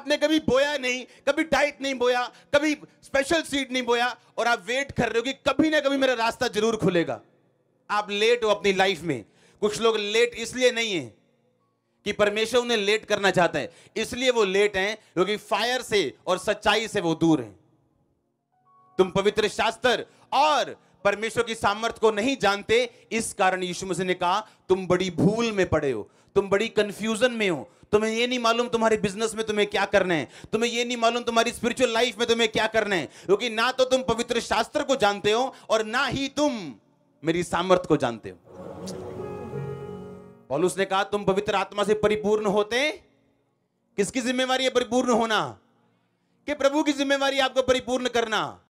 आपने कभी बोया नहीं कभी डाइट नहीं बोया कभी स्पेशल सीड नहीं बोया और आप वेट कर रहे हो कि कभी ना कभी मेरा रास्ता जरूर खुलेगा आप लेट हो अपनी लाइफ में कुछ लोग लेट इसलिए नहीं है कि परमेश्वर उन्हें लेट करना चाहता है इसलिए वो लेट हैं क्योंकि फायर से और सच्चाई से वो दूर हैं तुम पवित्र शास्त्र और परमेश्वर की सामर्थ को नहीं जानते इस कारण यीशु मसीह ने कहा तुम बड़ी भूल में पड़े हो तुम बड़ी कंफ्यूजन में हो तुम्हें ये नहीं मालूम तुम्हारे बिजनेस में तुम्हें क्या करना है तुम्हें ये नहीं मालूम तुम्हारी स्पिरिचुअल लाइफ में तुम्हें क्या करना है क्योंकि ना तो तुम पवित्र शास्त्र को जानते हो और ना ही तुम मेरी सामर्थ को जानते हो पॉलुस ने कहा तुम पवित्र आत्मा से परिपूर्ण होते किसकी जिम्मेवारी है परिपूर्ण होना के प्रभु की जिम्मेवारी आपको परिपूर्ण करना